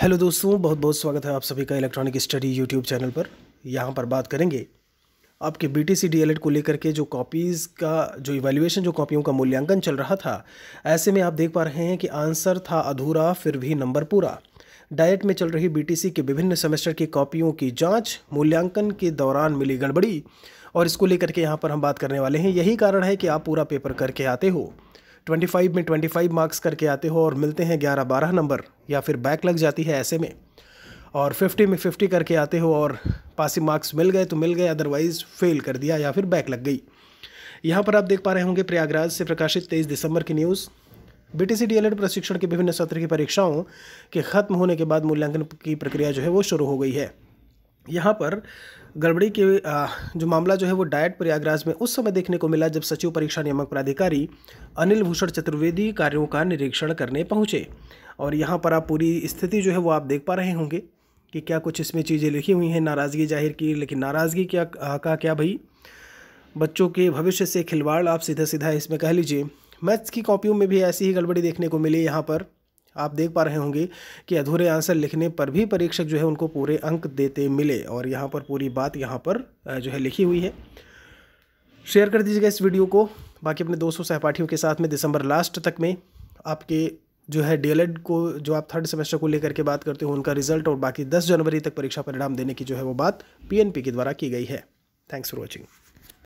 hello दोस्तों बहुत बहुत स्वागत है आप सभी का इलेक्ट्रॉनिक स्टडी यूट्यूब चैनल पर यहाँ पर बात करेंगे आपके B T C D L Ed को लेकर के जो कॉपीज़ का जो इवेल्यूएशन जो कॉपियों का मूल्यांकन चल रहा था ऐसे में आप देख पा रहे हैं कि आंसर था अधूरा फिर भी नंबर पूरा डाइट में चल रही बीटीसी के विभिन्न सेमेस्टर की कॉपियों की जांच मूल्यांकन के दौरान मिली गड़बड़ी और इसको लेकर के यहाँ पर हम बात करने वाले हैं यही कारण है कि आप पूरा पेपर करके आते हो 25 में 25 मार्क्स करके आते हो और मिलते हैं 11-12 नंबर या फिर बैक लग जाती है ऐसे में और 50 में 50 करके आते हो और पासिंग मार्क्स मिल गए तो मिल गए अदरवाइज़ फेल कर दिया या फिर बैक लग गई यहाँ पर आप देख पा रहे होंगे प्रयागराज से प्रकाशित तेईस दिसंबर की न्यूज़ बीटीसी डीएलएड प्रशिक्षण के विभिन्न सत्र की परीक्षाओं के खत्म होने के बाद मूल्यांकन की प्रक्रिया जो है वो शुरू हो गई है यहाँ पर गड़बड़ी के जो मामला जो है वो डायट प्रयागराज में उस समय देखने को मिला जब सचिव परीक्षा नियामक प्राधिकारी अनिल भूषण चतुर्वेदी कार्यों का निरीक्षण करने पहुँचे और यहाँ पर आप पूरी स्थिति जो है वो आप देख पा रहे होंगे कि क्या कुछ इसमें चीज़ें लिखी हुई हैं नाराज़गी जाहिर की लेकिन नाराज़गी क्या का क्या भाई बच्चों के भविष्य से खिलवाड़ आप सीधा सीधा इसमें कह लीजिए मैथ्स की कॉपियों में भी ऐसी ही गड़बड़ी देखने को मिली यहाँ पर आप देख पा रहे होंगे कि अधूरे आंसर लिखने पर भी परीक्षक जो है उनको पूरे अंक देते मिले और यहाँ पर पूरी बात यहाँ पर जो है लिखी हुई है शेयर कर दीजिएगा इस वीडियो को बाकी अपने दोस्तों सहपाठियों के साथ में दिसंबर लास्ट तक में आपके जो है डी को जो आप थर्ड सेमेस्टर को लेकर के बात करते हो उनका रिजल्ट और बाकी 10 जनवरी तक परीक्षा परिणाम देने की जो है वो बात पीएनपी के द्वारा की गई है थैंक्स फॉर वॉचिंग